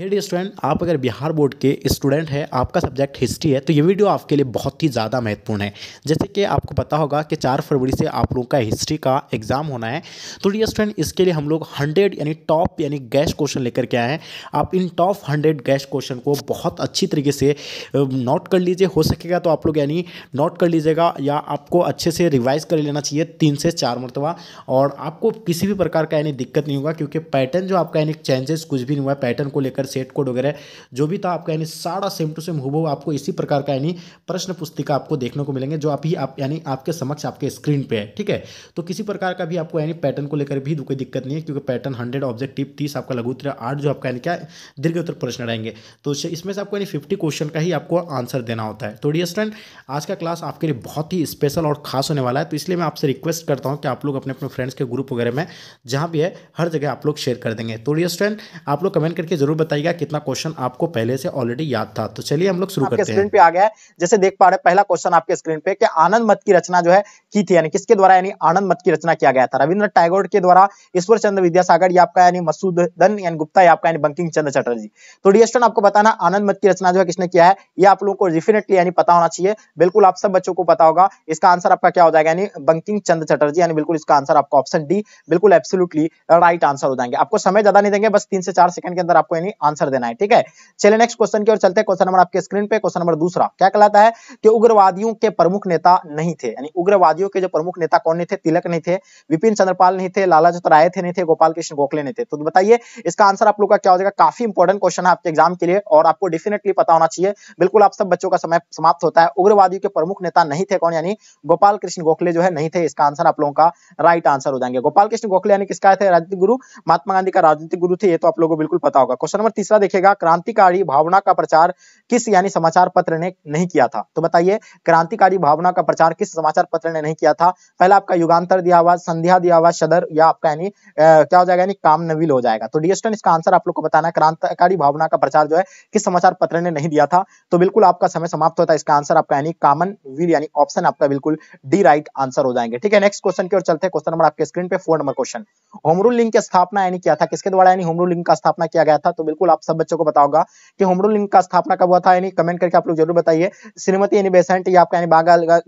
हे dear student आप अगर Bihar board के स्टूडेंट हैं आपका सब्जेक्ट हिस्ट्री है तो ये वीडियो आपके लिए बहुत ही ज़्यादा महत्वपूर्ण है जैसे कि आपको पता होगा कि चार फरवरी से आप लोगों का हिस्ट्री का एग्ज़ाम होना है तो डी स्टूडेंट इसके लिए हम लोग हंड्रेड यानी टॉप यानी गैस क्वेश्चन लेकर के आए हैं आप इन टॉप हंड्रेड गैस क्वेश्चन को बहुत अच्छी तरीके से नोट कर लीजिए हो सकेगा तो आप लोग यानी नोट कर लीजिएगा या आपको अच्छे से रिवाइज कर लेना चाहिए तीन से चार मरतबा और आपको किसी भी प्रकार का यानी दिक्कत नहीं होगा क्योंकि पैटर्न जो आपका यानी चेंजेस कुछ भी नहीं हुआ है पैटर्न को लेकर सेट कोड वगैरह जो भी था आपका यानी सारा सेम टू सेम हुआ आपको इसी प्रकार का यानी प्रश्न पुस्तिका आपको देखने को मिलेंगे जो अभी आप यानी आपके समक्ष आपके स्क्रीन पे है ठीक है तो किसी प्रकार का भी आपको यानी पैटर्न को लेकर भी कोई दिक्कत नहीं है क्योंकि पैटर्न हंड्रेड ऑब्जेक्टिव तीस आपका लघु उत्तर आठ जो आपका यानी क्या दीर्घ उत्तर प्रश्न रहेंगे तो इसमें से आपको यानी फिफ्टी क्वेश्चन का ही आपको आंसर देना होता है तो डी स्टूडेंट आज का क्लास आपके लिए बहुत ही स्पेशल और खास होने वाला है तो इसलिए मैं आपसे रिक्वेस्ट करता हूँ कि आप लोग अपने अपने फ्रेंड्स के ग्रुप वगैरह में जहाँ भी है हर जगह आप लोग शेयर कर देंगे तो डी स्टूडेंट आप लोग कमेंट करके जरूर बताइए बताइएगा कितना क्वेश्चन आपको पहले से ऑलरेडी याद था तो चलिए हम लोग शुरू करते हैं पे आ गया है जैसे देख पा रहे पहला क्वेश्चन आपके स्क्रीन पे कि आनंद मत की रचना जो है की थी यानी किसके द्वारा यानी आनंद मत की रचना किया गया था रविंद्र टैगोर के द्वारा ईश्वर चंद्र विद्यासागर या आपका यानी मसूदन यानी गुप्ता या आपका यानी बंकिंग चंद्र चटर्जी तो डिस्टन आपको बताना आनंद मत की रचना जो है किसने किया है ये आप लोगों को डेफिनेटली यानी पता होना चाहिए बिल्कुल आप सब बच्चों को पता होगा इसका आंसर आपका क्या हो जाएगा यानी बंकिंग चंद्र चटर्जी यानी बिल्कुल इसका आंसर आपका ऑप्शन डी बिल्कुल एब्सोल्युटली राइट आंसर हो जाएंगे आपको समय ज्यादा नहीं देंगे बस तीन से चार सेकंड के अंदर आपको यानी आंसर देना है ठीक है चलिए नेक्स्ट क्वेश्चन की ओर चलते हैं क्वेश्चन नंबर आपके स्क्रीन पे क्वेश्चन नंबर दूसरा क्या कहलाता है कि उग्रवादियों के प्रमुख नेता नहीं थे यानी उग्रवादियों के जो प्रमुख नेता कौन नहीं थे तिलक नहीं थे विपिन चंद्रपाल नहीं थे लाला राय थे नहीं थे गोपाल कृष्ण गोखले नहीं थे तो बताइए इसका आंसर आप लोग का क्या हो जाएगा काफी इंपॉर्टेंट क्वेश्चन है आपके एग्जाम के लिए और आपको डेफिनेटली पता होना चाहिए बिल्कुल आप सब बच्चों का समय समाप्त होता है उग्रवादियों के प्रमुख नेता नहीं थे कौन यानी गोपाल कृष्ण गोखले जो है नहीं थे इसका आंसर आप लोगों का राइट आंसर हो जाएंगे गोपाल कृष्ण गोखले यानी किसका थे राजनीतिक गुरु महात्मा गांधी का राजनीतिक गुरु थे ये तो आप लोगों को बिल्कुल पता होगा क्वेश्चन नंबर तीसरा देखेगा क्रांतिकारी भावना का प्रचार किस यानी समाचार पत्र ने नहीं किया था तो बताइए क्रांतिकारी भावना का प्रचार किस समाचार पत्र ने नहीं किया था पहला आपका युगांतर दिया हुआ संध्या दिया हुआ सदर या आपका यानी क्या हो जाएगा यानी काम नवील हो जाएगा तो डिएस्टन इसका आंसर आप लोग को बताना क्रांतिकारी भावना का प्रचार जो है किस समाचार पत्र ने नहीं दिया था तो बिल्कुल आपका समय समाप्त होता है इसका आंसर आपका यानी कामन वील यानी ऑप्शन आपका बिल्कुल डी राइट आंसर हो जाएंगे ठीक है नेक्स्ट क्वेश्चन की ओर चलते हैं क्वेश्चन नंबर आपके स्क्रीन पे four number question home rule league की स्थापना यानी किया था किसके द्वारा यानी होमरूल लिंक का स्थापना किया गया था तो बिल्कुल बिल्कुल आप सब बच्चों को बताऊंगा कि होम रूल लिंग का स्थापना कब हुआ था यानी कमेंट करके आप लोग जरूर बताइए श्रीमती यानी बेसेंट या आपका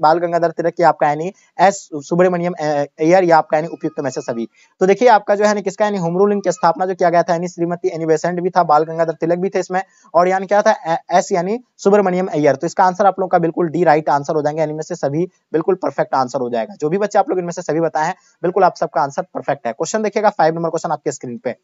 बाल गंगाधर तिलक या आपका यानी एस सुब्रमण्यम एयर या आपका यानी उपयुक्त में से सभी तो देखिए आपका जो है किसका यानी होम रूल लिंग की स्थापना जो किया गया था यानी श्रीमती यानी बेसेंट भी था बाल गंगाधर तिलक भी थे इसमें और यानी क्या था एस यानी सुब्रमण्यम अय्यर तो इसका आंसर आप लोगों का बिल्कुल डी राइट आंसर हो जाएंगे इनमें से सभी बिल्कुल परफेक्ट आंसर हो जाएगा जो भी बच्चे आप लोग इनमें से सभी बताए बिल्कुल आप सबका आंसर परफेक्ट है क्वेश्चन देखिएगा फाइव नंबर क्वेश्चन आपके स्क्रीन पे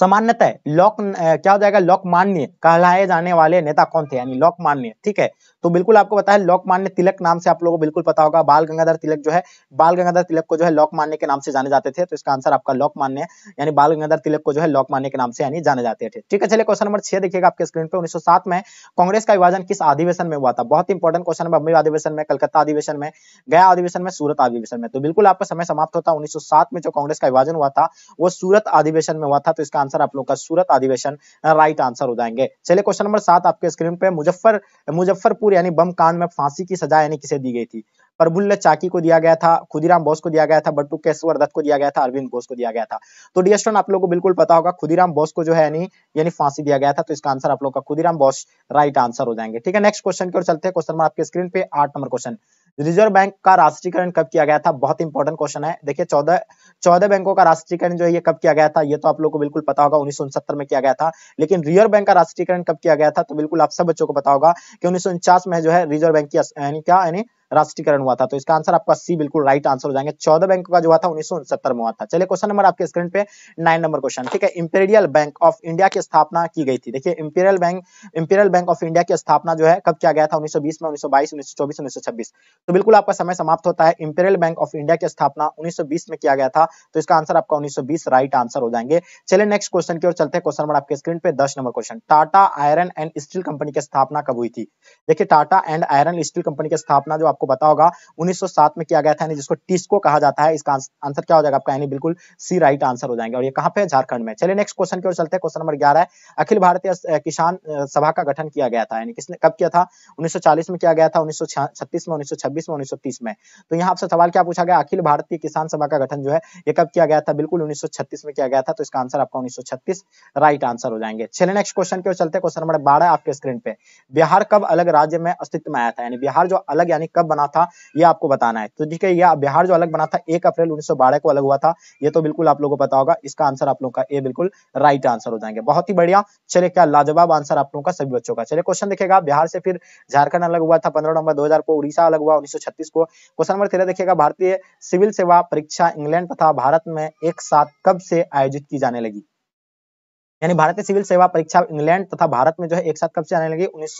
सामान्यतः लोक क्या हो जाएगा लोकमान्य कहलाए जाने वाले नेता कौन थे यानी लोकमान्य ठीक है तो बिल्कुल आपको पता है लोकमान्य तिलक नाम से आप लोगों को बिल्कुल पता होगा बाल गंगाधर तिलक जो है बाल गंगाधर तिलक को जो है लोकमान्य के नाम से जाने जाते थे तो इसका आंसर आपका लोकमान्य यानी बाल गंगाधर तिलक को जो है लोकमान्य के नाम से यानी जाने जाते थे ठीक है चलिए क्वेश्चन नंबर छह देखिएगा आपके स्क्रीन पर उन्नीस में कांग्रेस का विभाजन किस अधिवेशन में हुआ था बहुत इंपॉर्टेंट क्वेश्चन है बम्बई अधिवेशन में कलकत्ता अधिवेशन में गया अधिवेशन में सूरत अधिवेशन में तो बिल्कुल आपका समय समाप्त होता उन्नीस में जो कांग्रेस का विभाजन हुआ था वो सूरत अधिवेशन में हुआ था तो इसका आंसर आप लोग का सूरत अधिवेशन राइट आंसर हो जाएंगे चले क्वेश्चन नंबर सात आपके स्क्रीन पे मुजफ्फर मुजफ्फरपुर यानी बम कांड में फांसी की सजा यानी किसे दी गई थी प्रबुल्ल चाकी को दिया गया था खुदीराम बोस को दिया गया था बट्टू केशवर दत्त को दिया गया था अरविंद घोष को दिया गया था तो डी एस्टन आप लोग को बिल्कुल पता होगा खुदीराम बोस को जो है यानी यानी फांसी दिया गया था तो इसका आंसर आप लोग का खुदीराम बोस राइट आंसर हो जाएंगे ठीक है नेक्स्ट क्वेश्चन की ओर चलते हैं क्वेश्चन नंबर आपके स्क्रीन पे आठ नंबर क्वेश्चन रिजर्व बैंक का राष्ट्रीयकरण कब किया गया था बहुत इंपॉर्टेंट क्वेश्चन है देखिए चौदह चौदह बैंकों का राष्ट्रीयकरण जो है ये कब किया गया था ये तो आप लोग को बिल्कुल पता होगा उन्नीस में किया गया था लेकिन रिजर्व बैंक का राष्ट्रीयकरण कब किया गया था तो बिल्कुल आप सब बच्चों को पता होगा कि उन्नीस में जो है रिजर्व बैंक की क्या यानी राष्ट्रीयकरण हुआ था तो इसका आंसर आपका सी बिल्कुल राइट आंसर हो जाएंगे चौदह बैंक का जो हुआ था उन्नीस में हुआ था चलिए क्वेश्चन नंबर आपके स्क्रीन पे नाइन नंबर क्वेश्चन ठीक है इंपेरियल बैंक ऑफ इंडिया की स्थापना की गई थी देखिए imperial bank imperial bank of India की स्थापना जो है कब किया गया था उन्नीस में उन्नीस सौ छब्बीस तो बिल्कुल आपका समय समाप्त होता है इंपेरियल बैंक ऑफ इंडिया की स्थापना बीस में किया गया था तो इसका आंसर आपका बीस राइट आंसर हो जाएंगे चले नेक्स्ट क्वेश्चन की ओर चलते हैं क्वेश्चन नंबर आपके स्क्रीन पे दस number question Tata iron and steel company की स्थापना कब हुई थी देखिए Tata and iron steel company की स्थापना जो आपको आपको पता होगा 1907 में किया गया था जिसको टिस्को कहा जाता है इसका आंसर क्या हो जाएगा आपका बिल्कुल सी राइट आंसर हो जाएंगे और ये कहाँ पे झारखंड में चलिए नेक्स्ट क्वेश्चन की ओर चलते हैं क्वेश्चन नंबर ग्यारह अखिल भारतीय किसान सभा का गठन किया गया था यानी किसने कब किया था उन्नीस में किया गया था उन्नीस में उन्नीस में उन्नीस में तो यहाँ आपसे सवाल क्या पूछा गया अखिल भारतीय किसान सभा का गठन जो है ये कब किया गया था बिल्कुल उन्नीस में किया गया था तो इसका आंसर आपका उन्नीस राइट आंसर हो जाएंगे चलिए नेक्स्ट क्वेश्चन की ओर चलते हैं क्वेश्चन नंबर बारह आपके स्क्रीन पे बिहार कब अलग राज्य में अस्तित्व में आया था यानी बिहार जो अलग यानी कब अलग बना था ये आपको बताना है तो ठीक है यह बिहार जो अलग बना था एक अप्रैल उन्नीस को अलग हुआ था ये तो बिल्कुल आप लोगों को पता होगा इसका आंसर आप लोगों का ए बिल्कुल राइट आंसर हो जाएंगे बहुत ही बढ़िया चले क्या लाजवाब आंसर आप लोगों का सभी बच्चों का चले क्वेश्चन देखेगा बिहार से फिर झारखंड अलग हुआ था पंद्रह नवंबर दो को उड़ीसा अलग हुआ उन्नीस को क्वेश्चन नंबर तेरह देखिएगा भारतीय सिविल सेवा परीक्षा इंग्लैंड तथा भारत में एक साथ कब से आयोजित की जाने लगी यानी भारतीय सिविल सेवा परीक्षा इंग्लैंड तथा भारत में जो है एक साथ कब से आने लगी उन्नीस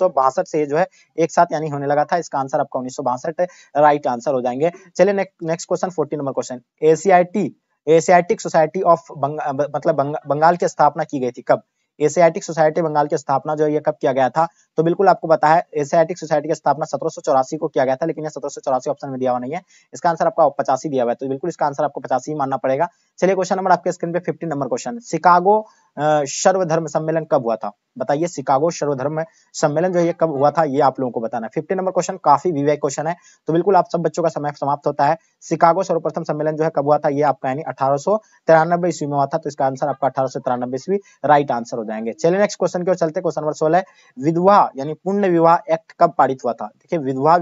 से जो है एक साथ यानी होने लगा था इसका आंसर आपका उन्नीस राइट आंसर हो जाएंगे चलिए next question forty number question एसीआईटी एशियाटिक सोसाइटी ऑफ मतलब बंगाल की स्थापना की गई थी कब एशियाटिक सोसाइटी बंगाल की स्थापना जो है कब किया गया था तो बिल्कुल आपको बताया एशियाटिक सोसाइटी की स्थापना सत्रह को किया गया था लेकिन यह सत्रह ऑप्शन में दिया हुआ नहीं है इसका आंसर आपका पचासी दिया हुआ है तो बिल्कुल इसका आंसर आपको पचासी ही मानना पड़ेगा चलिए क्वेश्चन नंबर आपके स्क्रीन पे फिफ्टी नंबर क्वेश्चन शिकागो सर्वधर्म सम्मेलन कब हुआ था बताइए शिकागो सर्वधर्म सम्मेलन जो है कब हुआ था ये आप लोगों को बताना फिफ्टी नंबर क्वेश्चन काफी विवेक क्वेश्चन है तो बिल्कुल आप सब बच्चों का समय समाप्त होता है शिकागो सर्वप्रथम सम्मेलन जो है कब हुआ था ये आपका यानी अठारह ईस्वी में हुआ था तो इसका आंसर आपका अठारह ईस्वी राइट आंसर हो जाएंगे चलिए नेक्स्ट क्वेश्चन की ओर चलते क्वेश्चन नंबर सोलह विधवा यानी पुण्य विवाह एक्ट कब पारित हुआ था देखिए विधवा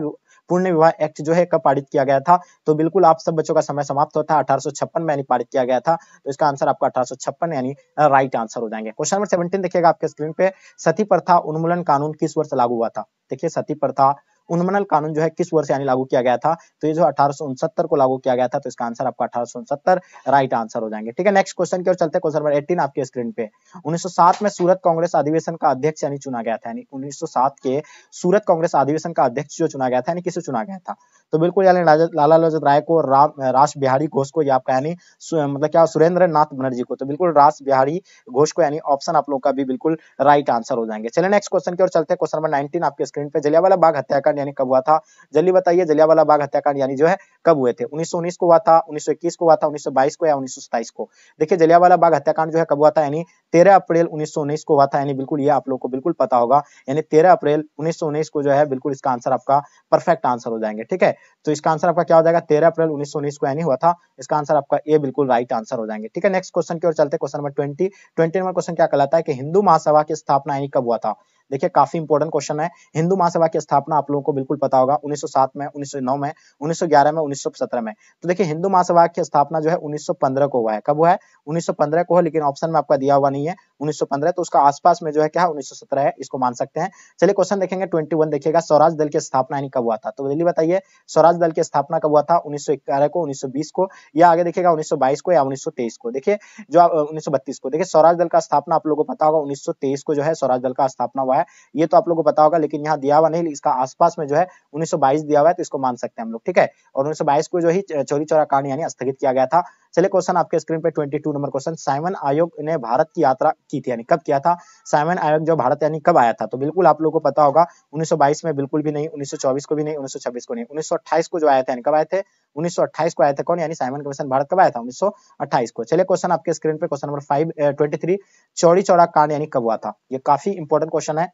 पूर्ण विवाह एक्ट जो है कब पारित किया गया था तो बिल्कुल आप सब बच्चों का समय समाप्त होता है अठारह में यानी पारित किया गया था तो इसका आंसर आपका अठारह यानी राइट आंसर हो जाएंगे क्वेश्चन नंबर सेवनटीन देखिएगा आपके स्क्रीन पे सती प्रथा उन्मूलन कानून किस वर्ष लागू हुआ था देखिए सती प्रथा उन्मनल कानून जो है किस वर्ष यानी लागू किया गया था तो ये जो अठारह को लागू किया गया था तो इसका आंसर आपका अठारह राइट आंसर हो जाएंगे ठीक है नेक्स्ट क्वेश्चन की ओर चलते क्वेश्चन नंबर एटीन आपके स्क्रीन पे 1907 में सूरत कांग्रेस अधिवेशन का अध्यक्ष यानी चुना गया था यानी 1907 के सूरत कांग्रेस अधिवेशन का अध्यक्ष जो चुना गया था यानी किसे चुना गया था तो बिल्कुल यानी लाला लजत राय को राज बिहारी घोष को या आपका यानी मतलब क्या सुरेंद्र नाथ बनर्जी को तो बिल्कुल राज बिहारी घोष को यानी ऑप्शन आप लोगों का भी बिल्कुल राइट आंसर हो जाएंगे चलिए नेक्स्ट क्वेश्चन की ओर चलते क्वेश्चन नंबर नाइनटीन आपके स्क्रीन पे जलियावाला बाग हत्या हत्याकांड यानी कब हुआ था जल्दी बताइए जलियावाला बाग हत्याकांड यानी जो है कब हुए थे 1919 को हुआ था 1921 को हुआ था 1922 को या 1927 को देखिए जलियावाला बाग हत्याकांड जो है कब हुआ था यानी 13 अप्रैल 1919 को हुआ था यानी बिल्कुल ये आप लोग को बिल्कुल पता होगा यानी 13 अप्रैल 1919 को जो है बिल्कुल इसका आंसर आपका परफेक्ट आंसर हो जाएंगे ठीक है तो इसका आंसर आपका क्या हो जाएगा तेरह अप्रैल उन्नीस को यानी हुआ था इसका आंसर आपका ये बिल्कुल राइट आंसर हो जाएंगे ठीक है नेक्स्ट क्वेश्चन की ओर चलते question number twenty twenty number question क्या कहलाता है कि हिंदू महासभा की स्थापना यानी कब हुआ था देखिए काफी इंपॉर्टेंट क्वेश्चन है हिंदू महासभा की स्थापना आप लोगों को बिल्कुल पता होगा 1907 में 1909 में 1911 में 1917 में तो देखिए हिंदू महासभा की स्थापना जो है 1915 को हुआ है कब हुआ है 1915 को है लेकिन ऑप्शन में आपका दिया हुआ नहीं है 1915 तो उसका आसपास में जो है क्या उन्नीस 1917 है इसको मान सकते हैं चलिए क्वेश्चन देखेंगे वन देखिएगा स्वराज दल की स्थापना यानी कब हुआ था तो जल्दी बताइए स्वराज दल की स्थापना कब हुआ था उन्नीस को उन्नीस को या आगे देखिएगा उन्नीस को या उन्नीस को देखिए जो उन्नीस को देखिए स्वराज दल का स्थापना आप लोगों को पता होगा उन्नीस को जो है स्वराज दल का स्थापना हुआ है है ये तो आप लोग को पता होगा लेकिन यहाँ दिया हुआ नहीं इसका आसपास में जो है 1922 दिया हुआ है तो इसको मान सकते हैं हम लोग ठीक है और 1922 को जो ही चोरी चौरा कांड यानी स्थगित किया गया था चले क्वेश्चन आपके स्क्रीन पे 22 नंबर क्वेश्चन साइमन आयोग ने भारत की यात्रा की थी यानी कब किया था साइमन आयोग जो भारत यानी कब आया था तो बिल्कुल आप लोगों को पता होगा 1922 में बिल्कुल भी नहीं 1924 को भी नहीं 1926 को नहीं 1928 को जो आया था यानी कब आए थे 1928 को आया था कौन यानी साइमन कमीशन भारत कब आया था 1928 को चलिए क्वेश्चन आपके स्क्रीन पे question number five twenty three Chauri Chaura कांड यानी कब हुआ था ये काफी इंपॉर्टेंट क्वेश्चन है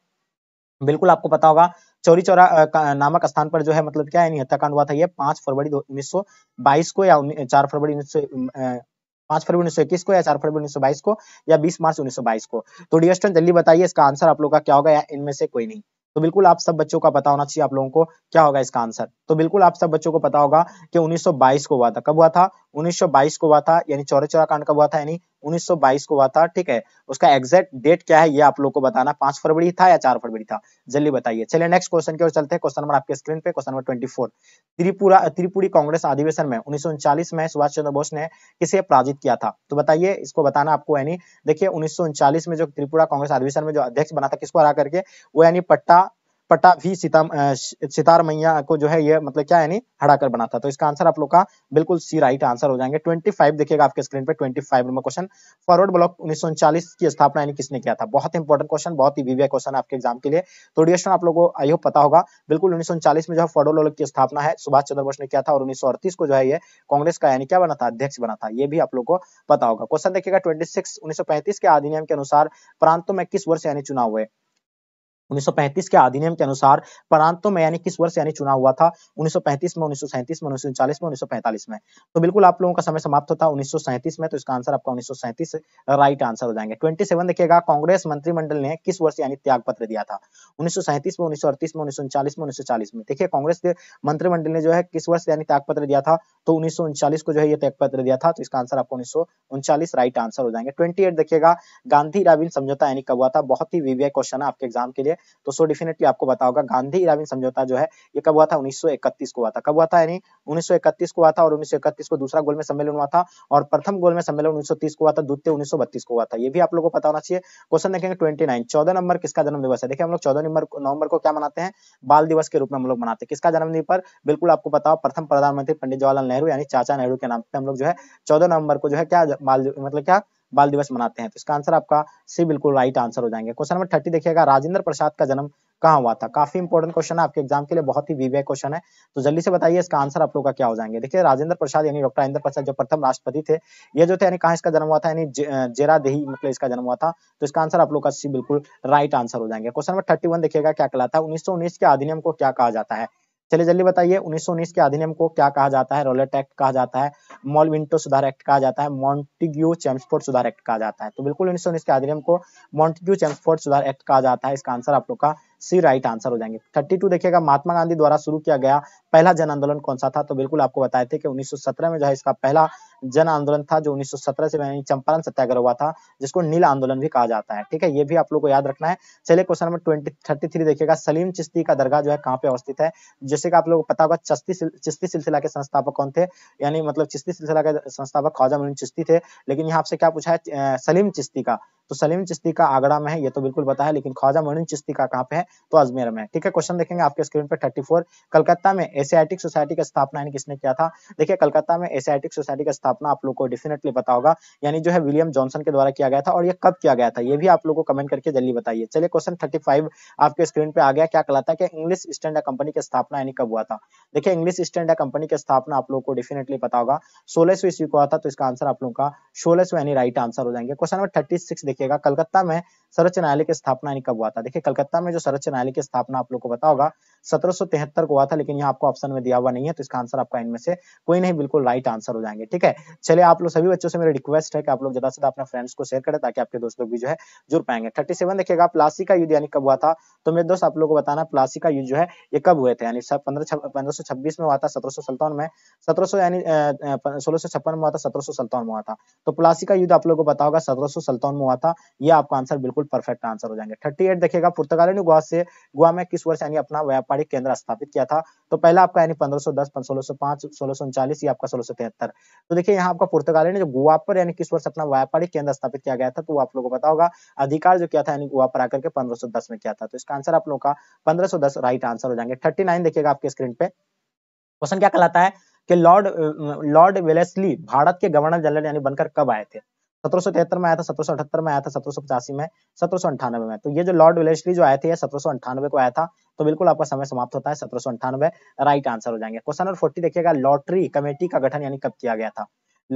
बिल्कुल आपको पता होगा चौरी चौरा नामक स्थान पर जो है मतलब क्या यानी हत्याकांड हुआ था ये पांच फरवरी उन्नीस को या चार फरवरी उन्नीस पांच फरवरी उन्नीस सौ इक्कीस को या चार फरवरी उन्नीस सौ बाईस को या बीस मार्च उन्नीस सौ बाईस को तो डियर जल्दी बताइए इसका आंसर आप लोग का क्या होगा या इनमें से कोई नहीं तो बिल्कुल आप सब बच्चों का पता होना चाहिए आप लोगों को क्या होगा इसका आंसर तो बिल्कुल आप सब बच्चों को पता होगा कि 1922 को हुआ था कब हुआ था 1922 को हुआ था यानी चौरे चौरा कांड कब हुआ था यानी 1922 को हुआ था ठीक है उसका एग्जैक्ट डेट क्या है ये आप लोग को बताना पांच फरवरी था या चार फरवरी था जल्दी बताइए चलिए नेक्स्ट क्वेश्चन की ओर चलते हैं क्वेश्चन नंबर आपके स्क्रीन पे question number 24 Tripura Tripuri Congress अधिवेशन में उन्नीस में सुभाष चंद्र बोस ने किसे पराजित किया था तो बताइए इसको बताना आपको यानी देखिए उन्नीस में जो त्रिपुरा कांग्रेस अधिवेशन में जो अध्यक्ष बना था किसको हरा करके वो यानी पट्टा पटा भी सीता सितार मैया को जो है ये मतलब क्या यानी हड़ाकर बना था तो इसका आंसर आप लोग का बिल्कुल सी राइट आंसर हो जाएंगे 25 देखिएगा आपके स्क्रीन पे 25 नंबर क्वेश्चन फॉरवर्ड ब्लॉक उन्नीस की स्थापना यानी किसने किया था बहुत इंपॉर्टेंट क्वेश्चन बहुत ही वीवीआई क्वेश्चन आपके एग्जाम के लिए तो डिस्टन आप लोगों को आई होप पता होगा बिल्कुल उन्नीस में जो है फॉरवर्ड ब्लॉक की स्थापना है सुभाष चंद्र बोस ने किया था और उन्नीस को जो है ये कांग्रेस का यानी क्या बना था अध्यक्ष बना था ये भी आप लोग को पता होगा क्वेश्चन देखिएगा ट्वेंटी सिक्स के अधिनियम के अनुसार प्रांतों में किस वर्ष यानी चुनाव हुए 1935 के अधिनियम के अनुसार प्रांतों में यानी किस वर्ष यानी चुनाव हुआ था 1935 में उन्नीस में उन्नीस में उन्नीस में तो बिल्कुल आप लोगों का समय समाप्त होता उन्नीस में तो इसका आंसर आपका उन्नीस राइट आंसर हो जाएंगे ट्वेंटी देखिएगा कांग्रेस मंत्रिमंडल ने किस वर्ष यानी त्याग पत्र दिया था उन्नीस में उन्नीस में उन्नीस में उन्नीस में देखिए कांग्रेस के मंत्रिमंडल ने जो है किस वर्ष यानी त्याग पत्र दिया था तो उन्नीस को जो है ये त्याग पत्र दिया था तो इसका आंसर आपको उन्नीस राइट आंसर हो जाएंगे ट्वेंटी देखिएगा गांधी राविन समझौता यानी कब हुआ था बहुत ही वीवीआई क्वेश्चन है आपके एग्जाम के लिए तो सो डेफिनेटली आपको बता होगा गांधी इराविन समझौता जो है ये कब हुआ था 1931 को हुआ था कब हुआ था यानी 1931 को हुआ था और 1931 को दूसरा गोलमेज सम्मेलन हुआ था और प्रथम गोलमेज सम्मेलन 1930 को हुआ था द्वितीय 1932 को हुआ था ये भी आप लोगों को पता होना चाहिए क्वेश्चन देखेंगे ट्वेंटी नाइन नंबर किसका जन्म दिवस है देखिए हम लोग चौदह नंबर नवंबर को क्या मनाते हैं बाल दिवस के रूप में हम लोग मनाते हैं किसका जन्मदिन पर बिल्कुल आपको बताओ प्रथम प्रधानमंत्री पंडित जवाहरलाल नेहरू यानी चाचा नेहरू के नाम पे हम लोग जो है चौदह नवंबर को जो है क्या बाल मतलब क्या बाल दिवस मनाते हैं तो इसका आंसर आपका सी बिल्कुल राइट आंसर हो जाएंगे क्वेश्चन नंबर थर्टी देखिएगा राजेंद्र प्रसाद का जन्म कहाँ हुआ था काफी इंपॉर्टेंट क्वेश्चन है आपके एग्जाम के लिए बहुत ही वीवे क्वेश्चन है तो जल्दी से बताइए इसका आंसर आप लोग का क्या हो जाएंगे देखिए राजेंद्र प्रसाद यानी डॉक्टर राजेंद्र प्रसाद जो प्रथम राष्ट्रपति थे ये जो थे यानी कहा इसका जन्म हुआ था यानी जेरा देही मतलब इसका जन्म हुआ था तो इसका आंसर आप लोग का सी बिल्कुल राइट आंसर हो जाएंगे क्वेश्चन नंबर थर्टी देखिएगा क्या कहलाता है उन्नीस के अधिनियम को क्या कहा जाता है चलिए जल्दी बताइए 1919 के अधिनियम को क्या कहा जाता है रोलेट एक्ट कहा जाता है मॉल विंटो सुधार एक्ट कहा जाता है मॉन्टिग्यू चैम्सफोर्ड सुधार एक्ट कहा जाता है तो बिल्कुल 1919 के अधिनियम को मॉन्टिग्यू चैम्सफोर्ड सुधार एक्ट कहा जाता है इसका आंसर आप लोग का सी राइट आंसर हो जाएंगे 32 देखिएगा महात्मा गांधी द्वारा शुरू किया गया पहला जन आंदोलन कौन सा था तो बिल्कुल आपको बताए थे कि 1917 में जो है इसका पहला जन आंदोलन था जो 1917 से यानी चंपारण सत्याग्रह हुआ था जिसको नील आंदोलन भी कहा जाता है ठीक है ये भी आप लोग को याद रखना है चलिए question number twenty thirty three देखिएगा सलीम चिश्ती का दरगाह जो है कहाँ पे अवस्थित है जैसे कि आप लोग को पता होगा चस्ती चिश्ती सिलसिला के संस्थापक कौन थे यानी मतलब चिश्ती सिलसिला के संस्थापक ख्वाजा मोहन चिश्ती थे लेकिन यहाँ आपसे क्या पूछा है सलीम चिश्ती का तो सलीम चिश्ती का आगरा में है ये तो बिल्कुल पता है लेकिन ख्वाजा मोहन चिश्ती का कहाँ पे है तो अजमेर में ठीक है क्वेश्चन देखेंगे आपके स्क्रीन पे 34 कलकत्ता में एसियाटिक सोसाइटी का स्थापना किसने किया था देखिए कलकत्ता में एसियाटिक सोसाइटी का स्थापना आप लोग को डेफिनेटली पता होगा यानी जो है विलियम जॉनसन के द्वारा किया गया था और यह कब किया गया था ये भी आप लोग को कमेंट करके जल्दी बताइए चलिए क्वेश्चन थर्टी आपके स्क्रीन पे आ गया क्या कहलाता है कि इंग्लिश ईस्ट इंडिया कंपनी की स्थापना यानी कब हुआ था देखिए इंग्लिश ईस्ट इंडिया कंपनी की स्थापना आप लोग को डेफिनेटली पता होगा सोलह ईस्वी को हुआ था तो इसका आंसर आप लोगों का सोलह यानी राइट आंसर हो जाएंगे क्वेश्चन नंबर थर्टी देखिएगा कलकत्ता में सर्वोच्च न्यायालय की स्थापना यानी कब हुआ था देखिए कलकत्ता में जो सर्वोच्च न्यायालय की स्थापना आप लोग को बता होगा सत्रह को हुआ था लेकिन यहाँ आपको ऑप्शन में दिया हुआ नहीं है तो इसका आंसर आपका इनमें से कोई नहीं बिल्कुल राइट आंसर हो जाएंगे ठीक है चलिए आप लोग सभी बच्चों से मेरी रिक्वेस्ट है कि आप लोग ज्यादा से अपने फ्रेंड्स को शेयर करें ताकि आपके दोस्त लोग भी जो है जुड़ पाएंगे थर्टी सेवन देखिएगा प्लासी का युद्ध यानी कब हुआ था तो मेरे दोस्त आप लोग को बताना प्लासी का युद्ध जो है ये कब हुए थे यानी पंद्रह में हुआ था सत्रह में सत्रह यानी सोलह में हुआ था सत्रह में हुआ था तो प्लासी का युद्ध आप लोग को पता होगा सत्रह में हुआ था यह आपका आंसर बिल्कुल बिल्कुल परफेक्ट आंसर हो जाएंगे थर्टी एट देखिएगा पुर्तगाली ने गोवा से गोवा में किस वर्ष यानी अपना व्यापारिक केंद्र स्थापित किया था तो पहला आपका यानी पंद्रह सौ दस सोलह सौ पांच सोलह तो देखिए यहाँ आपका पुर्तगाली ने जो गोवा पर यानी किस वर्ष अपना व्यापारिक केंद्र स्थापित किया गया था तो आप लोगों को पता होगा अधिकार जो किया था यानी गोवा पर आकर के पंद्रह में किया था तो इसका आंसर आप लोगों का पंद्रह राइट आंसर हो जाएंगे थर्टी देखिएगा आपके स्क्रीन पे क्वेश्चन क्या कहलाता है कि लॉर्ड लॉर्ड वेलेसली भारत के गवर्नर जनरल यानी बनकर कब आए थे सत्रह में आया था सत्रह में आया था सत्रह में सत्रह में तो ये जो लॉर्ड वेलेस्ली जो आए थे सत्रह को आया था तो बिल्कुल आपका समय समाप्त होता है सत्रह राइट आंसर हो जाएंगे क्वेश्चन नंबर फोर्टी देखिएगा लॉटरी कमेटी का गठन यानी कब किया गया था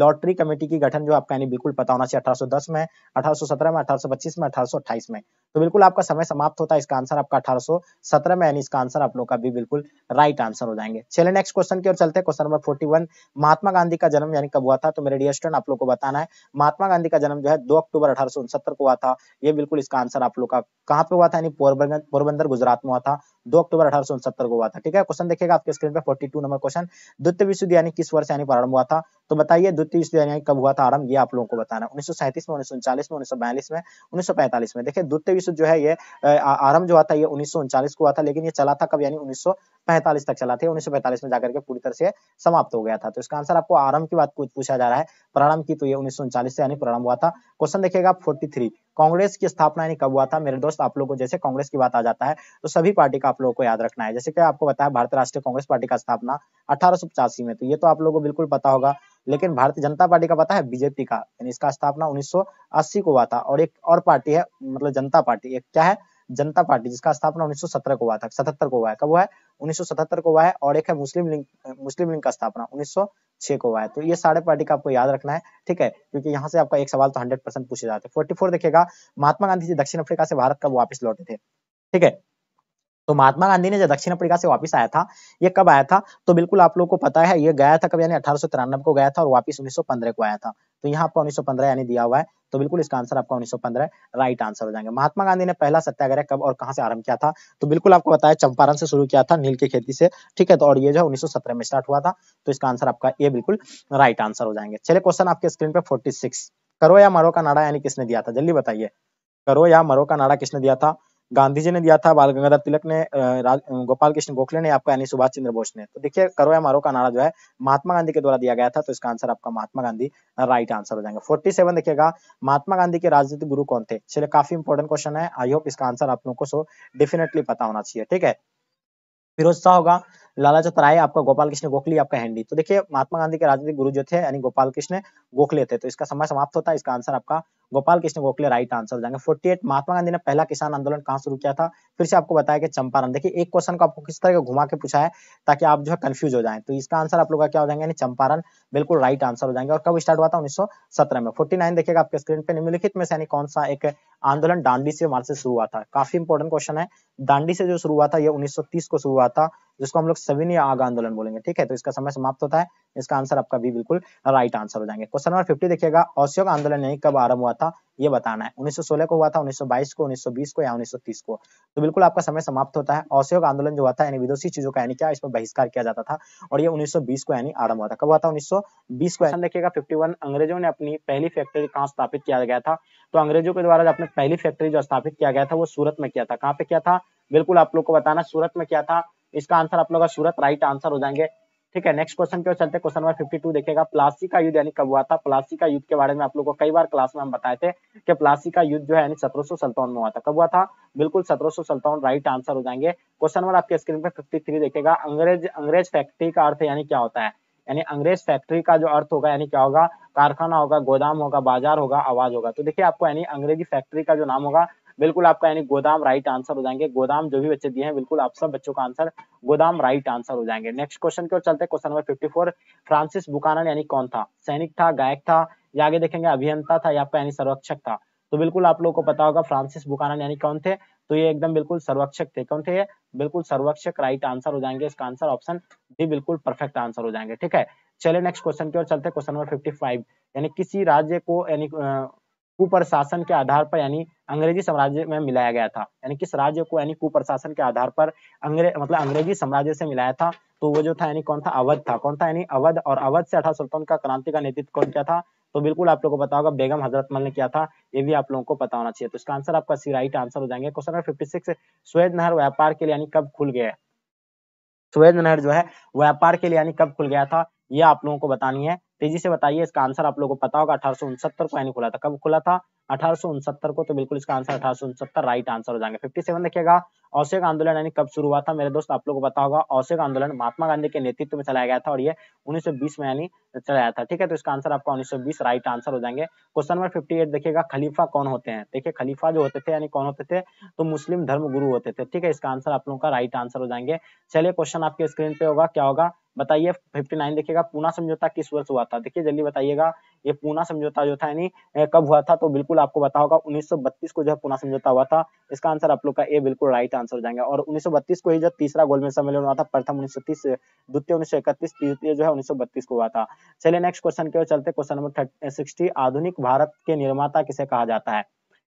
लॉटरी कमेटी की गठन जो आपका यानी बिल्कुल पता होना चाहिए 1810 में 1817 में 1825 में 1828 में तो बिल्कुल आपका समय समाप्त होता है इसका आंसर आपका 1817 में यानी इसका आंसर आप लोग का भी बिल्कुल राइट आंसर हो जाएंगे चले नेक्स्ट क्वेश्चन की ओर चलते हैं क्वेश्चन नंबर 41 महात्मा गांधी का जन्म यानी कब हुआ था तो मेरे डियर स्टूडेंट आप लोग को बताना है महात्मा गांधी का जन्म जो है दो अक्टूबर अठारह को हुआ था ये बिल्कुल इसका आंसर आप लोग का कहाँ पे हुआ था यानी पोरबंदर गुजरात में हुआ था दो अक्टूबर अठारह को हुआ था ठीक है क्वेश्चन देखिएगा आपके स्क्रीन पे 42 नंबर क्वेश्चन द्वितीय विश्व युद्ध यानी किस वर्ष यानी प्रारंभ हुआ था तो बताइए द्वितीय विश्व यानी कब हुआ था आरंभ ये आप लोगों को बताना उन्नीस में उन्नीस में उन्नीस में उन्नीस में देखिए द्वितीय विश्व जो है ये आरंभ जो हुआ था ये उन्नीस को हुआ था लेकिन ये चला था कब यानी उन्नीस तक चला था उन्नीस में जाकर के पूरी तरह से समाप्त हो गया था तो इसका आंसर आपको आरंभ की बात पूछा जा रहा है प्रारंभ की तो ये उन्नीस से यानी प्रारंभ हुआ था क्वेश्चन देखिएगा फोर्टी कांग्रेस की स्थापना यानी कब हुआ था मेरे दोस्त आप लोगों को जैसे कांग्रेस की बात आ जाता है तो सभी पार्टी का आप लोगों को याद रखना है जैसे कि आपको बताया भारतीय राष्ट्रीय कांग्रेस पार्टी का स्थापना अठारह में तो ये तो आप लोगों को बिल्कुल पता होगा लेकिन भारतीय जनता पार्टी का पता है बीजेपी का यानी इसका स्थापना 1980 को हुआ था और एक और पार्टी है मतलब जनता पार्टी एक क्या है जनता पार्टी जिसका स्थापना 1917 को हुआ था सतहत्तर को हुआ है कब हुआ है 1977 को हुआ है और एक है मुस्लिम लीग मुस्लिम लिंग का स्थापना 1906 को हुआ है तो ये सारे पार्टी का आपको याद रखना है ठीक है क्योंकि यहाँ से आपका एक सवाल तो 100 परसेंट पूछे जाते हैं 44 देखिएगा महात्मा गांधी जी दक्षिण अफ्रीका से भारत कब वापस लौटे थे ठीक है तो महात्मा गांधी ने जब दक्षिण अफ्रीका से वापस आया था ये कब आया था तो बिल्कुल आप लोगों को पता है ये गया था कब यानी अठारह को गया था और वापस 1915 को आया था तो यहाँ आपका 1915 यानी दिया हुआ है तो बिल्कुल इसका आंसर आपका 1915 राइट आंसर हो जाएंगे महात्मा गांधी ने पहला सत्याग्रह कब और कहां से आरंभ किया था तो बिल्कुल आपको बताया चंपारण से शुरू किया था नील की खेती से ठीक है तो और ये जो है उन्नीस में स्टार्ट हुआ था तो इसका आंसर आपका ये बिल्कुल राइट आंसर हो जाएंगे चले क्वेश्चन आपके स्क्रीन पे फोर्टी करो या मरो का नाड़ा यानी किसने दिया था जल्दी बताइए करो या मरो का नाड़ा किसने दिया था गांधी जी ने दिया था बाल गंगाधर तिलक ने गोपाल कृष्ण गोखले ने आपका यानी सुभाष चंद्र बोस ने तो देखिए करो या मारो का नारा जो है महात्मा गांधी के द्वारा दिया गया था तो इसका आंसर आपका महात्मा गांधी राइट आंसर हो जाएंगे फोर्टी सेवन देखिएगा महात्मा गांधी के राजनीतिक गुरु कौन थे चलिए काफी इंपॉर्टेंट क्वेश्चन है आई होप इसका आंसर आप लोगों को सो डेफिनेटली पता होना चाहिए ठीक है फिरोज शाह होगा लाला राय आपका गोपाल कृष्ण गोखले आपका हैंडी तो देखिए महात्मा गांधी के राजनीतिक गुरु जो थे यानी गोपाल कृष्ण गोखले थे तो इसका समय समाप्त होता है इसका आंसर आपका गोपाल कृष्ण गोखले राइट आंसर हो जाएंगे 48 महात्मा गांधी ने पहला किसान आंदोलन कहां शुरू किया था फिर से आपको बताया कि चंपारण देखिए एक क्वेश्चन को आपको किस तरह घुमा के पूछा है ताकि आप जो है कंफ्यूज हो जाए तो इसका आंसर आप लोग का क्या हो जाएंगे चंपारण बिल्कुल राइट आंसर हो जाएंगे और कब स्टार्ट हुआ था उन्नीस में फोर्टी देखिएगा आपके स्क्रीन पर निम्नलिखित में से यानी कौन सा एक आंदोलन दांडी से मार्च से शुरू हुआ था काफी इंपोर्टेंट क्वेश्चन है दांडी से जो शुरू हुआ था यह 1930 को शुरू हुआ था जिसको हम लोग सविनय आग आंदोलन बोलेंगे ठीक है तो इसका समय समाप्त होता है इसका आंसर आपका भी बिल्कुल राइट आंसर हो जाएंगे क्वेश्चन नंबर फिफ्टी देखिएगा औषोग आंदोलन यही कब आरंभ हुआ था था ये बताना है 1916 को हुआ था 1922 को 1920 को या 1930 को तो बिल्कुल आपका समय समाप्त होता है असहयोग आंदोलन जो हुआ था यानी विदेशी चीजों का यानी क्या इस पर बहिष्कार किया जाता था और ये 1920 को यानी आरंभ हुआ था कब हुआ था 1920 को देखिएगा 51 अंग्रेजों ने अपनी पहली फैक्ट्री कहाँ स्थापित किया गया था तो अंग्रेजों के द्वारा अपने पहली फैक्ट्री जो स्थापित किया गया था वो सूरत में किया था कहाँ पे किया था बिल्कुल आप लोग को बताना सूरत में किया था इसका आंसर आप लोग का सूरत राइट आंसर हो जाएंगे ठीक है नेक्स्ट क्वेश्चन क्यों चलते क्वेश्चन नंबर टू देखेगा प्लासी का युद्ध यानी कब हुआ था प्लासी का युद्ध के बारे में आप लोगों को कई बार क्लास में हम बताए थे कि प्लासी का युद्ध जो है यानी सत्रह में हुआ था कब हुआ था बिल्कुल सत्रह राइट आंसर हो जाएंगे क्वेश्चन नंबर आपके स्क्रीन फिफ्टी थ्री देखेगा अंग्रेज अंग्रेज फैक्ट्री का अर्थ यानी क्या होता है यानी अंग्रेज फैक्ट्री का जो अर्थ होगा यानी क्या होगा कारखाना होगा गोदाम होगा बाजार होगा आवाज होगा तो देखिए आपको यानी अंग्रेजी फैक्ट्री का जो नाम होगा बिल्कुल आपका यानी गोदाम राइट आंसर हो जाएंगे गोदाम जो भी बच्चे दिए हैं बिल्कुल आप सब बच्चों का आंसर गोदाम राइट आंसर हो जाएंगे नेक्स्ट क्वेश्चन की ओर चलते question number fifty Francis Buchanan यानी कौन था सैनिक था गायक था या आगे देखेंगे अभियंता था या आपका यानी सर्वक्षक था तो बिल्कुल आप लोगों को पता होगा फ्रांसिस बुकानन यानी कौन थे तो ये एकदम बिल्कुल सर्वक्षक थे कौन थे ये बिल्कुल सर्वक्षक राइट आंसर हो जाएंगे इसका आंसर ऑप्शन भी बिल्कुल परफेक्ट आंसर हो जाएंगे ठीक है चले नेक्स्ट क्वेश्चन की ओर चलते हैं क्वेश्चन नंबर 55 यानी किसी राज्य को यानी कुप्रशासन के आधार पर यानी अंग्रेजी साम्राज्य में मिलाया गया था यानी किस राज्य को यानी कुप्रशासन के आधार पर अंग्रे मतलब अंग्रेजी साम्राज्य से मिलाया था तो वो जो था यानी कौन था अवध था कौन था यानी अवध और अवध से अठारह सुल्तान का क्रांति का नेतृत्व कौन किया था तो बिल्कुल आप लोगों को पता होगा बेगम हजरत मल ने किया था ये भी आप लोगों को पता होना चाहिए तो इसका आंसर आपका सी राइट आंसर हो जाएंगे question number fifty six Suez नहर व्यापार के लिए यानी कब खुल गया स्वेद नहर जो है व्यापार के लिए यानी कब खुल गया था ये आप लोगों को बतानी है तेजी से बताइए इसका आंसर आप लोगों को पता होगा अठारह को यानी खुला था कब खुला था अठारह को तो बिल्कुल इसका आंसर अठारह राइट आंसर हो जाएंगे फिफ्टी सेवन देखिएगा औषेक आंदोलन यानी कब शुरू हुआ था मेरे दोस्त आप लोगों को पता होगा औषेक आंदोलन महात्मा गांधी के नेतृत्व में चलाया गया था और ये 1920 में यानी चलाया था ठीक है तो इसका आंसर आपका 1920 राइट आंसर हो जाएंगे क्वेश्चन नंबर 58 देखिएगा खलीफा कौन होते हैं देखिए खलीफा जो होते थे यानी कौन होते थे तो मुस्लिम धर्म गुरु होते थे ठीक है इसका आंसर आप लोगों का राइट आंसर हो जाएंगे चलिए क्वेश्चन आपके स्क्रीन पे होगा क्या होगा बताइए 59 देखिएगा पूना समझौता किस वर्ष हुआ था देखिए जल्दी बताइएगा ये पूना समझौता जो था यानी कब हुआ था तो बिल्कुल आपको बता होगा उन्नीस को जो है पूना समझौता हुआ था इसका आंसर आप लोग का ए बिल्कुल राइट आंसर हो जाएगा और उन्नीस को ही जो तीसरा गोलमेज सम्मेलन हुआ था प्रथम 1930 द्वितीय 1931 तृतीय जो है उन्नीस को हुआ था चलिए नेक्स्ट क्वेश्चन के चलते क्वेश्चन नंबर सिक्सटी आधुनिक भारत के निर्माता किसे कहा जाता है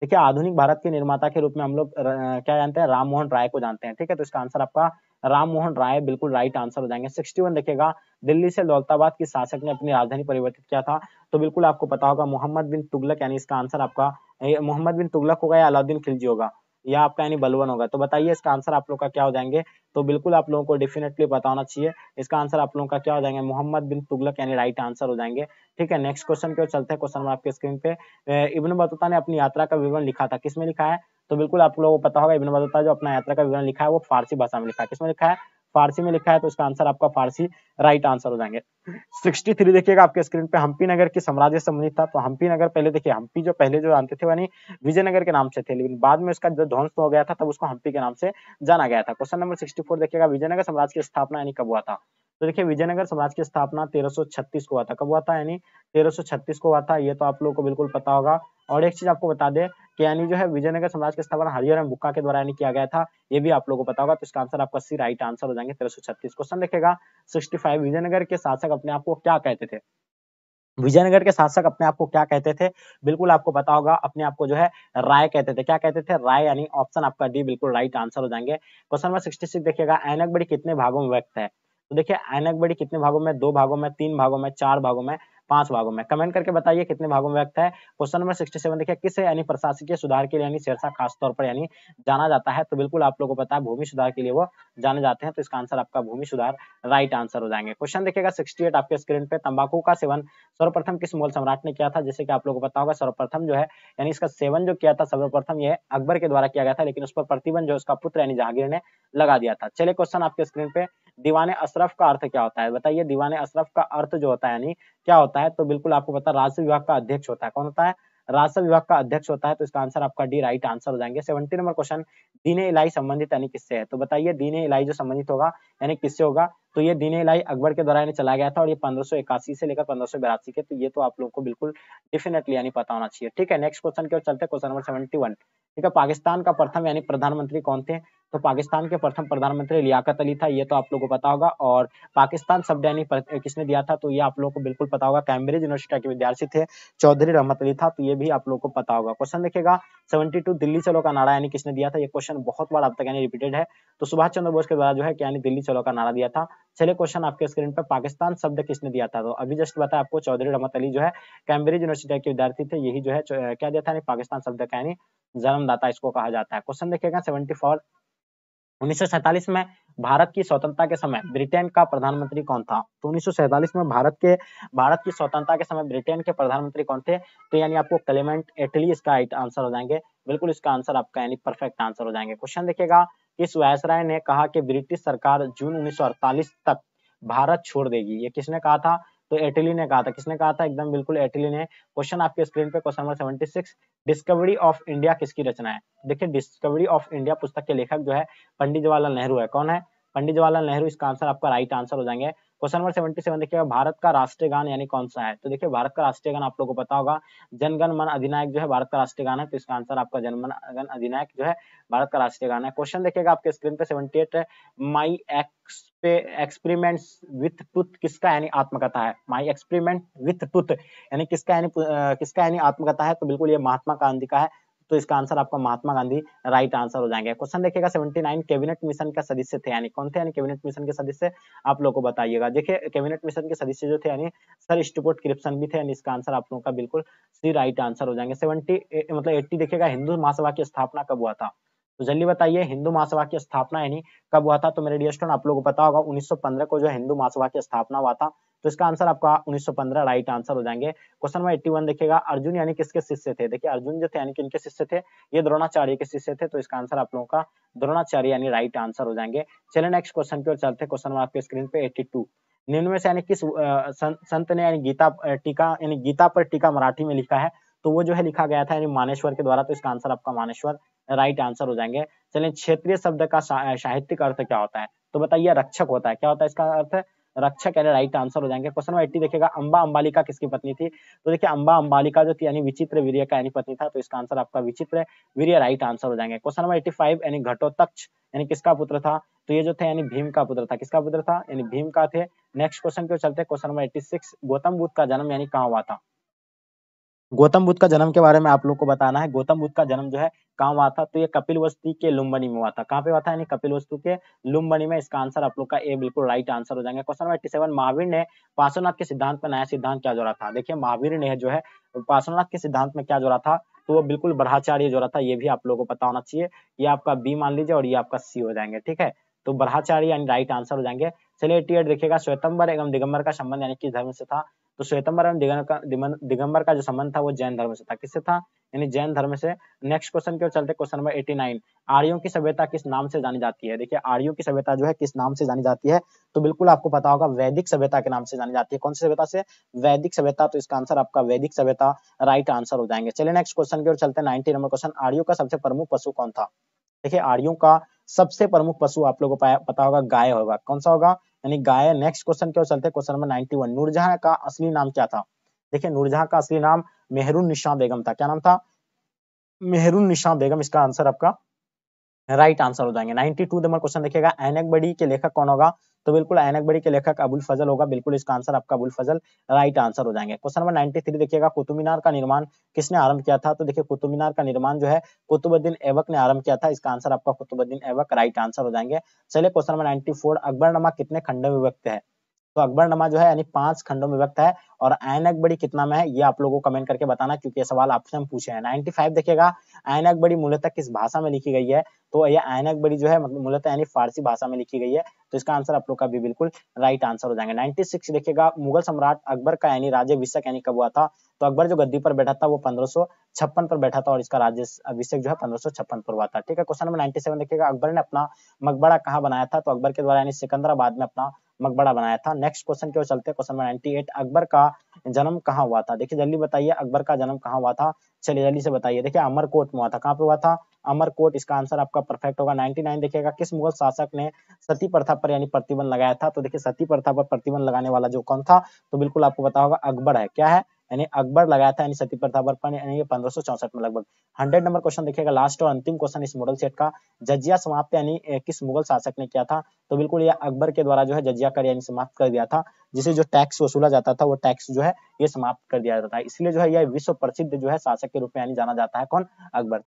देखिए आधुनिक भारत के निर्माता के रूप में हम लोग क्या जानते हैं राम मोहन राय को जानते हैं ठीक है तो इसका आंसर आपका राम मोहन राय बिल्कुल राइट आंसर हो जाएंगे 61 देखिएगा दिल्ली से दौलताबाद के शासक ने अपनी राजधानी परिवर्तित किया था तो बिल्कुल आपको पता होगा मोहम्मद बिन तुगलक यानी इसका आंसर आपका मोहम्मद बिन तुगलक होगा या अलाउद्दीन खिलजी होगा या आपका यानी बलवन होगा तो बताइए इसका आंसर आप लोग का क्या हो जाएंगे तो बिल्कुल आप लोगों को डेफिनेटली बताना चाहिए इसका आंसर आप लोगों का क्या हो जाएंगे मोहम्मद बिन तुगलक यानी राइट आंसर हो जाएंगे ठीक है नेक्स्ट क्वेश्चन के चलते हैं क्वेश्चन आपके स्क्रीन पे इब्न बतूता ने अपनी यात्रा का विवरण लिखा था किसमें लिखा है तो बिल्कुल आप लोगों को पता होगा इब्न बतूता जो अपना यात्रा का विवरण लिखा है वो फारसी भाषा में लिखा है किसमें लिखा है फारसी में लिखा है तो इसका आंसर आपका फारसी राइट आंसर हो जाएंगे 63 देखिएगा आपके स्क्रीन पे हम्पी नगर के साम्राज्य संबंधित था तो हम्पी नगर पहले देखिए हम्पी जो पहले जो जानते थे यानी विजयनगर के नाम से थे लेकिन बाद में उसका जो ध्वंस हो गया था तब उसको हम्पी के नाम से जाना गया था क्वेश्चन नंबर सिक्सटी देखिएगा विजयनगर साम्राज्य की स्थापना यानी कब हुआ था तो देखिए विजयनगर समाज की स्थापना 1336 को हुआ था कब हुआ था यानी 1336 को हुआ था ये तो आप लोगों को बिल्कुल पता होगा और एक चीज आपको बता दे कि यानी जो है विजयनगर समाज की स्थापना हरिहर बुक्का के द्वारा यानी किया गया था ये भी आप लोगों को पता होगा तो इसका आंसर आपका सी राइट आंसर हो जाएंगे तेरह क्वेश्चन देखेगा सिक्सटी विजयनगर के शासक अपने आप को क्या कहते थे विजयनगर के शासक अपने आप को क्या कहते थे बिल्कुल आपको पता होगा अपने आप को जो है राय कहते थे क्या कहते थे राय यानी ऑप्शन आपका डी बिल्कुल राइट आंसर हो जाएंगे क्वेश्चन नंबर सिक्सटी सिक्स देखिएगा एनक बड़ी कितने भागों में व्यक्त है तो देखिए ऐनक बड़ी कितने भागों में दो भागों में तीन भागों में चार भागों में पांच भागों में कमेंट करके बताइए कितने भागों में व्यक्त है क्वेश्चन नंबर 67 देखिए किस यानी प्रशासकीय सुधार के लिए यानी शेरसा खासतौर पर यानी जाना जाता है तो बिल्कुल आप लोगों को पता है भूमि सुधार के लिए वो जाने जाते हैं तो इसका आंसर आपका भूमि सुधार राइट आंसर हो जाएंगे क्वेश्चन देखिएगा सिक्सटी आपके स्क्रीन पे तंबाकू का सेवन सर्वप्रथम किस मोल सम्राट ने किया था जैसे कि आप लोगों को पता होगा सर्वप्रथम जो है यानी इसका सेवन जो किया था सर्वप्रथम यह अकबर के द्वारा किया गया था लेकिन उस पर प्रतिबंध जो उसका पुत्र यानी जहांगीर ने लगा दिया था चले क्वेश्चन आपके स्क्रीन पे दीवान अशरफ का अर्थ क्या होता है बताइए दीवान अशरफ का अर्थ जो होता है यानी क्या होता है तो बिल्कुल आपको पता है राजस्व विभाग का अध्यक्ष होता है कौन होता है राजस्व विभाग का अध्यक्ष होता है तो इसका आंसर आपका डी राइट आंसर हो जाएंगे सेवेंटी नंबर क्वेश्चन दीन इलाई संबंधित यानी किससे है तो बताइए दीन इलाई जो संबंधित होगा यानी किससे होगा तो ये दीन इलाई अकबर के द्वारा यानी चला गया था और ये पंद्रह से लेकर पंद्रह के तो ये तो आप लोग को बिल्कुल डेफिनेटली यानी पता होना चाहिए ठीक है नेक्स्ट क्वेश्चन की ओर चलते क्वेश्चन नंबर सेवेंटी ठीक है पाकिस्तान का प्रथम यानी प्रधानमंत्री कौन थे तो पाकिस्तान के प्रथम प्रधानमंत्री लियाकत अली था ये तो आप लोगों को पता होगा और पाकिस्तान सब्डैनी किसने दिया था तो ये आप लोगों को बिल्कुल पता होगा कैम्ब्रिज यूनिवर्सिटी के विद्यार्थी थे चौधरी रहमत अली था तो ये भी आप लोगों को पता होगा क्वेश्चन देखेगा सेवेंटी दिल्ली चलो का नारा यानी किसने दिया था ये क्वेश्चन बहुत बार अब तक यानी रिपीटेड है तो सुभाष चंद्र बोस के द्वारा जो है यानी दिल्ली चलो का नारा दिया था चले क्वेश्चन आपके स्क्रीन पर पाकिस्तान शब्द किसने दिया था तो अभी जस्ट बताया आपको चौधरी रहमत अली जो है कैम्ब्रिज यूनिवर्सिटी के विद्यार्थी थे यही जो है क्या दिया था पाकिस्तान शब्द का यानी जन्मदाता इसको कहा जाता है क्वेश्चन देखिएगा सेवेंटी फोर उन्नीस में भारत की स्वतंत्रता के समय ब्रिटेन का प्रधानमंत्री कौन था तो उन्नीस में भारत के भारत की स्वतंत्रता के समय ब्रिटेन के प्रधानमंत्री कौन थे तो यानी आपको क्लेमेंट एटली इसका आंसर हो जाएंगे बिल्कुल इसका आंसर आपका यानी परफेक्ट आंसर हो जाएंगे क्वेश्चन देखिएगा किस वायसराय ने कहा कि ब्रिटिश सरकार जून उन्नीस तक भारत छोड़ देगी ये किसने कहा था तो एटली ने कहा था किसने कहा था एकदम बिल्कुल एटली ने क्वेश्चन आपके स्क्रीन पे question number seventy six discovery of India किसकी रचना है देखिए डिस्कवरी ऑफ इंडिया पुस्तक के लेखक जो है पंडित जवाहरलाल नेहरू है कौन है पंडित जवाहरलाल नेहरू इसका आंसर आपका राइट आंसर हो जाएंगे क्वेश्चन नंबर सेवेंटी सेवन देखिए भारत का राष्ट्रीय गान यानी कौन सा है तो देखिए भारत का राष्ट्रीय गान आप लोगों को पता होगा जनगण मन अधिनायक जो है भारत का राष्ट्रीय गान है तो इसका आंसर आपका जनमन गण अधिनायक जो है भारत का राष्ट्रीय गान है क्वेश्चन देखिएगा आपके स्क्रीन पे seventy eight my expe experiment with टूथ किसका यानी आत्मकथा है माई एक्सपेरिमेंट विथ टूथ यानी किसका यानी किसका यानी आत्मकथा है तो बिल्कुल ये महात्मा गांधी का है तो इसका आंसर आपका महात्मा गांधी राइट आंसर हो जाएंगे क्वेश्चन देखिएगा 79 कैबिनेट मिशन का सदस्य थे यानी कौन थे यानी कैबिनेट मिशन के सदस्य आप लोगों को बताइएगा देखिए कैबिनेट मिशन के सदस्य जो थे यानी सर स्टूपोर्ट क्रिप्शन भी थे यानी इसका आंसर आप लोगों का बिल्कुल सी राइट आंसर हो जाएंगे सेवेंटी मतलब एट्टी देखिएगा हिंदू महासभा की स्थापना कब हुआ था तो जल्दी बताइए हिंदू महासभा की स्थापना यानी कब हुआ था तो मेरे डियर स्टूडेंट आप लोगों को पता होगा 1915 को जो हिंदू महासभा की स्थापना हुआ था तो इसका आंसर आपका 1915 राइट आंसर हो जाएंगे क्वेश्चन नंबर 81 देखिएगा अर्जुन यानी किसके शिष्य थे देखिए अर्जुन जो थे यानी कि इनके शिष्य थे ये द्रोणाचार्य के शिष्य थे तो इसका आंसर आप लोगों का द्रोणाचार्य यानी राइट आंसर हो जाएंगे चले नेक्स्ट क्वेश्चन की ओर चलते क्वेश्चन नंबर आपके स्क्रीन पे एट्टी निम्न में से यानी किस संत ने यानी गीता टीका यानी गीता पर टीका मराठी में लिखा है तो वो जो है लिखा गया था यानी मानेश्वर के द्वारा तो इसका आंसर आपका मानेश्वर राइट आंसर हो जाएंगे चलिए क्षेत्रीय शब्द का साहित्यिक अर्थ क्या होता है तो बताइए रक्षक होता है क्या होता है इसका अर्थ रक्षक यानी राइट आंसर हो जाएंगे क्वेश्चन नंबर एट्टी देखिएगा अंबा अंबालिका किसकी पत्नी थी तो देखिए अंबा अंबालिका जो थी यानी विचित्र वीर का यानी पत्नी था तो इसका आंसर आपका विचित्र वीर राइट आंसर हो जाएंगे क्वेश्चन नंबर एट्टी फाइव यानी घटोत्कच यानी किसका पुत्र था तो ये जो थे यानी भीम का पुत्र था किसका पुत्र था यानी भीम का थे नेक्स्ट क्वेश्चन क्यों चलते question number eighty six Gautam Buddha का जन्म यानी कहाँ हुआ था गौतम बुद्ध का जन्म के बारे में आप लोग को बताना है गौतम बुद्ध का जन्म जो है कहाँ हुआ था तो ये कपिलवस्ती के लुम्बनी में हुआ था कहाँ पे हुआ था यानी कपिलवस्तु के लुम्बनी में इसका आंसर आप लोग का ए बिल्कुल राइट आंसर हो जाएंगे क्वेश्चन नंबर सेवन महावीर ने पार्श्वनाथ के सिद्धांत में नया सिद्धांत क्या जोड़ा था देखिए महावीर ने जो है पार्श्वनाथ के सिद्धांत में क्या जोड़ा था तो वो बिल्कुल बढ़ाचार्य जोड़ा था ये भी आप लोगों को पता होना चाहिए ये आपका बी मान लीजिए और ये आपका सी हो जाएंगे ठीक है तो बढ़ाचार्य यानी राइट आंसर हो जाएंगे चलिए एट देखिएगा स्वेतंबर एवं दिगंबर का संबंध यानी किस धर्म से था तो श्वेतंबर एवं दिगंबर का जो संबंध था वो जैन धर्म से था किससे था यानी जैन धर्म से नेक्स्ट क्वेश्चन की ओर चलते क्वेश्चन नंबर नाइन आर्यो की सभ्यता किस नाम से जानी जाती है देखिए आर्यो की सभ्यता जो है किस नाम से जानी जाती है तो बिल्कुल आपको पता होगा वैदिक सभ्यता के नाम से जानी जाती है कौन सी सभ्यता से वैदिक सभ्यता तो इसका आंसर आपका वैदिक सभ्यता राइट आंसर हो जाएंगे चलिए नेक्स्ट क्वेश्चन की ओर चलते हैं नाइनटी नंबर क्वेश्चन आर्यो का सबसे प्रमुख पशु कौन था देखिए आर्यो का सबसे प्रमुख पशु आप लोगों को पता होगा गाय होगा कौन सा होगा यानी गाय नेक्स्ट क्वेश्चन क्यों चलते question number ninety one Nurjahan का असली नाम क्या था देखिए नूरजहां का असली नाम मेहरून निशा बेगम था क्या नाम था मेहरून निशा बेगम इसका आंसर आपका राइट आंसर हो जाएंगे नाइनटी टू नंबर क्वेश्चन देखिएगा एनेक बड़ी के लेखक कौन होगा तो बिल्कुल आयनक बड़ी के लेखक अबुल फजल होगा बिल्कुल इसका आंसर आपका अबुल फजल राइट आंसर हो जाएंगे क्वेश्चन नंबर नाइन्टी देखिएगा कुतुब मीनार का निर्माण किसने आरंभ किया था तो देखिए कुतुब मीनार का निर्माण जो है कुतुबुद्दीन ऐबक ने आरंभ किया था इसका आंसर आपका कुतुबुद्दीन ऐबक राइट आंसर हो जाएंगे चलिए क्वेश्चन नंबर नाइन्टी अकबरनामा कितने खंडों में विभक्त है तो अकबर नमा जो है यानी पांच खंडों में विभक्त है और आयन अकबड़ी कितना में है ये आप लोगों को कमेंट करके बताना क्योंकि ये सवाल आपसे हम पूछे हैं 95 देखिएगा आयन अकबड़ी मूलतः किस भाषा में लिखी गई है तो ये आयन अकबड़ी जो है मतलब मूलतः यानी फारसी भाषा में लिखी गई है तो इसका आंसर आप लोग का भी बिल्कुल राइट आंसर हो जाएंगे सिक्स देखेगा मुगल सम्राट अकबर का यानी राज्य विशक यानी कब हुआ था तो अकबर जो गद्दी पर बैठा था वो पंद्रह छप्पन पर बैठा था और इसका राज्य अभिषेक जो है पंद्रह पर हुआ था ठीक है क्वेश्चन नंबर नाइनटी सेवन देखिएगा अकबर ने अपना मकबड़ा कहाँ बनाया था तो अकबर के द्वारा यानी सिकंदराबाद में अपना मकबड़ा बनाया था नेक्स्ट क्वेश्चन की ओर चलते हैं question number ninety eight Akbar का जन्म कहाँ हुआ था देखिए जल्दी बताइए अकबर का जन्म कहाँ हुआ था चलिए जल्दी से बताइए देखिए अमरकोट में हुआ था कहाँ पे हुआ था अमरकोट इसका आंसर आपका परफेक्ट होगा 99 देखिएगा किस मुगल शासक ने सती प्रथा पर यानी प्रतिबंध लगाया था तो देखिए सती प्रथा पर प्रतिबंध लगाने वाला जो कौन था तो बिल्कुल आपको पता होगा अकबर है क्या है यानी अकबर लगाया था सती प्रथा पर यानी पंद्रह में लगभग हंड्रेड नंबर क्वेश्चन देखिएगा लास्ट और अंतिम क्वेश्चन इस मुगल सेट का जजिया समाप्त यानी किस मुगल शासक ने किया था तो बिल्कुल यह अकबर के द्वारा जो है जजिया कर यानी समाप्त कर दिया था जिसे जो टैक्स वसूला जाता था वो टैक्स जो है ये समाप्त कर दिया जाता है इसलिए जो है यह विश्व प्रसिद्ध जो है शासक के रूप में यानी जाना जाता है कौन अकबर